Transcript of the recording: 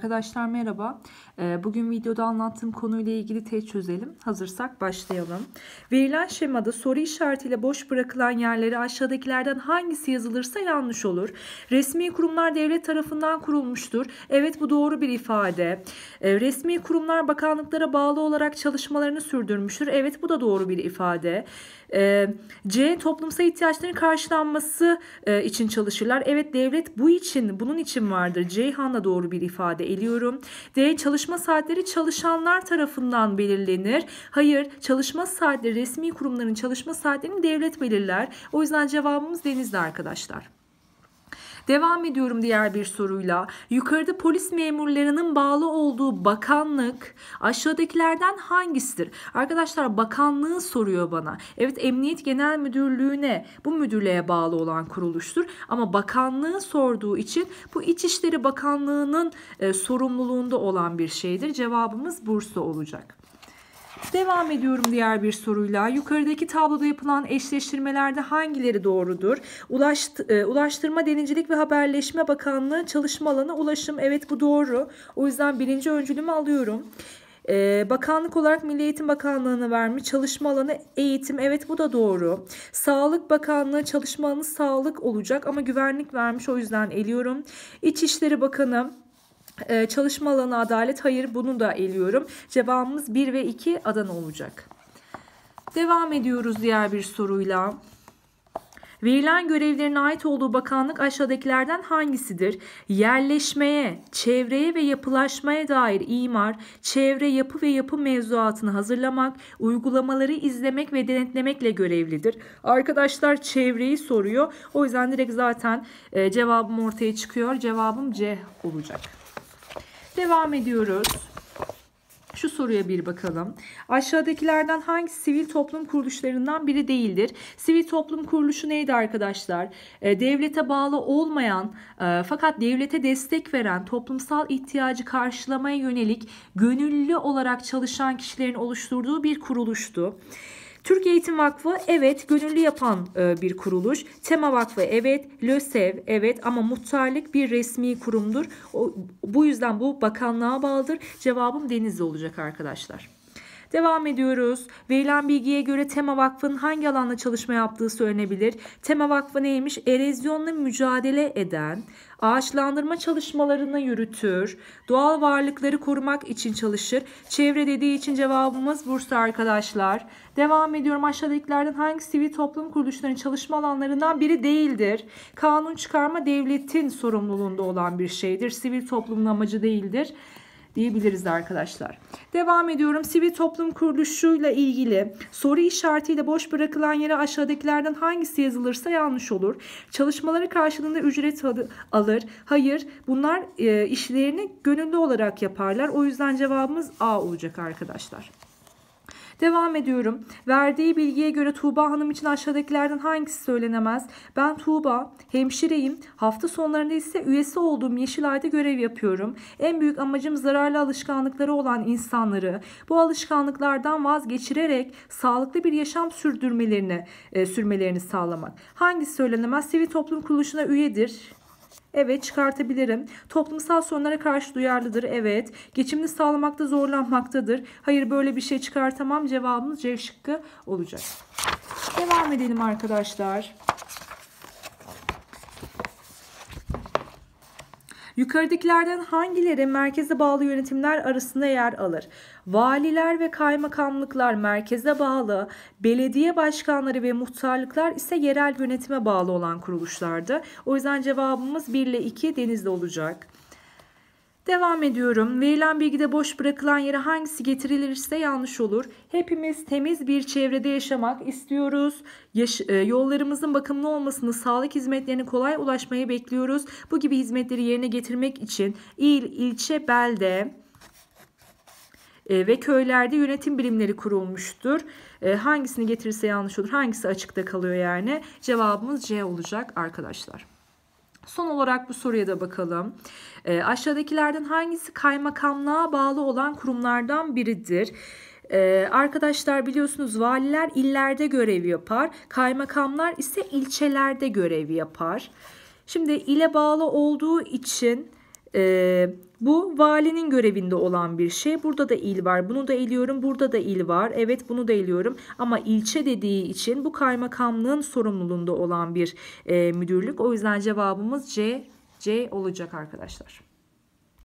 Arkadaşlar merhaba. Ee, bugün videoda anlattığım konuyla ilgili test çözelim. Hazırsak başlayalım. Verilen şemada soru işaretiyle boş bırakılan yerlere aşağıdakilerden hangisi yazılırsa yanlış olur. Resmi kurumlar devlet tarafından kurulmuştur. Evet bu doğru bir ifade. Ee, resmi kurumlar bakanlıklara bağlı olarak çalışmalarını sürdürmüştür. Evet bu da doğru bir ifade. Ee, C. Toplumsal ihtiyaçların karşılanması e, için çalışırlar. Evet devlet bu için, bunun için vardır. Ceyhan da doğru bir ifade eliyorum. D. Çalışma saatleri çalışanlar tarafından belirlenir. Hayır, çalışma saatleri resmi kurumların çalışma saatlerini devlet belirler. O yüzden cevabımız denizde arkadaşlar. Devam ediyorum diğer bir soruyla. Yukarıda polis memurlarının bağlı olduğu bakanlık aşağıdakilerden hangisidir? Arkadaşlar bakanlığı soruyor bana. Evet Emniyet Genel Müdürlüğü'ne bu müdürlüğe bağlı olan kuruluştur. Ama bakanlığı sorduğu için bu İçişleri Bakanlığı'nın e, sorumluluğunda olan bir şeydir. Cevabımız Bursa olacak. Devam ediyorum diğer bir soruyla. Yukarıdaki tabloda yapılan eşleştirmelerde hangileri doğrudur? Ulaşt, e, Ulaştırma, Denizcilik ve Haberleşme Bakanlığı çalışma alanı ulaşım. Evet bu doğru. O yüzden birinci öncülümü alıyorum. Ee, bakanlık olarak Milli Eğitim Bakanlığı'na vermiş. Çalışma alanı eğitim. Evet bu da doğru. Sağlık Bakanlığı çalışma alanı sağlık olacak ama güvenlik vermiş. O yüzden eliyorum. İçişleri Bakanı ee, çalışma alanı adalet hayır bunu da eliyorum. Cevabımız 1 ve 2 Adana olacak. Devam ediyoruz diğer bir soruyla. Verilen görevlerine ait olduğu bakanlık aşağıdakilerden hangisidir? Yerleşmeye, çevreye ve yapılaşmaya dair imar, çevre, yapı ve yapı mevzuatını hazırlamak, uygulamaları izlemek ve denetlemekle görevlidir. Arkadaşlar çevreyi soruyor. O yüzden direkt zaten e, cevabım ortaya çıkıyor. Cevabım C olacak. Devam ediyoruz. Şu soruya bir bakalım. Aşağıdakilerden hangi sivil toplum kuruluşlarından biri değildir? Sivil toplum kuruluşu neydi arkadaşlar? E, devlete bağlı olmayan e, fakat devlete destek veren toplumsal ihtiyacı karşılamaya yönelik gönüllü olarak çalışan kişilerin oluşturduğu bir kuruluştu. Türk Eğitim Vakfı evet gönüllü yapan e, bir kuruluş. Tema Vakfı evet, LÖSEV evet ama muhtarlık bir resmi kurumdur. O, bu yüzden bu bakanlığa bağlıdır. Cevabım Denizli olacak arkadaşlar. Devam ediyoruz. Verilen bilgiye göre Tema Vakfı'nın hangi alanda çalışma yaptığı söylenebilir? Tema Vakfı neymiş? Erozyonla mücadele eden, ağaçlandırma çalışmalarını yürütür, doğal varlıkları korumak için çalışır. Çevre dediği için cevabımız Bursa arkadaşlar. Devam ediyorum aşağıdakilerden hangi sivil toplum kuruluşlarının çalışma alanlarından biri değildir? Kanun çıkarma devletin sorumluluğunda olan bir şeydir. Sivil toplumun amacı değildir diyebiliriz arkadaşlar. Devam ediyorum. Sivil toplum kuruluşuyla ilgili soru işaretiyle boş bırakılan yere aşağıdakilerden hangisi yazılırsa yanlış olur. Çalışmaları karşılığında ücret alır. Hayır. Bunlar e, işlerini gönüllü olarak yaparlar. O yüzden cevabımız A olacak arkadaşlar. Devam ediyorum. Verdiği bilgiye göre Tuğba Hanım için aşağıdakilerden hangisi söylenemez? Ben Tuğba, hemşireyim. Hafta sonlarında ise üyesi olduğum Yeşilay'da görev yapıyorum. En büyük amacım zararlı alışkanlıkları olan insanları bu alışkanlıklardan vazgeçirerek sağlıklı bir yaşam sürdürmelerini e, sürmelerini sağlamak. Hangisi söylenemez? Sivil toplum kuruluşuna üyedir Evet çıkartabilirim. Toplumsal sorunlara karşı duyarlıdır. Evet. Geçimini sağlamakta zorlanmaktadır. Hayır böyle bir şey çıkartamam. Cevabımız C şıkkı olacak. Devam edelim arkadaşlar. Yukarıdakilerden hangileri merkeze bağlı yönetimler arasında yer alır? Valiler ve kaymakamlıklar merkeze bağlı, belediye başkanları ve muhtarlıklar ise yerel yönetime bağlı olan kuruluşlardı. O yüzden cevabımız 1 ile 2 denizde olacak. Devam ediyorum. Verilen bilgide boş bırakılan yere hangisi getirilirse yanlış olur. Hepimiz temiz bir çevrede yaşamak istiyoruz. Yaş e, yollarımızın bakımlı olmasını, sağlık hizmetlerine kolay ulaşmayı bekliyoruz. Bu gibi hizmetleri yerine getirmek için il, ilçe, belde e, ve köylerde yönetim birimleri kurulmuştur. E, hangisini getirirse yanlış olur, hangisi açıkta kalıyor yani. Cevabımız C olacak arkadaşlar. Son olarak bu soruya da bakalım. E, aşağıdakilerden hangisi kaymakamlığa bağlı olan kurumlardan biridir? Ee, arkadaşlar biliyorsunuz valiler illerde görev yapar. Kaymakamlar ise ilçelerde görev yapar. Şimdi ile bağlı olduğu için e, bu valinin görevinde olan bir şey. Burada da il var. Bunu da eliyorum. Burada da il var. Evet bunu da eliyorum. Ama ilçe dediği için bu kaymakamlığın sorumluluğunda olan bir e, müdürlük. O yüzden cevabımız C, C olacak arkadaşlar.